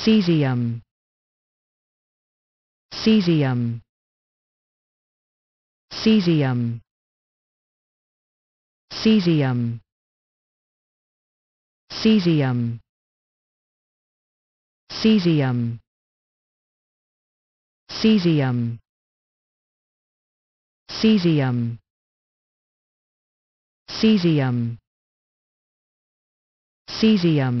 cesium cesium cesium cesium cesium cesium cesium cesium cesium cesium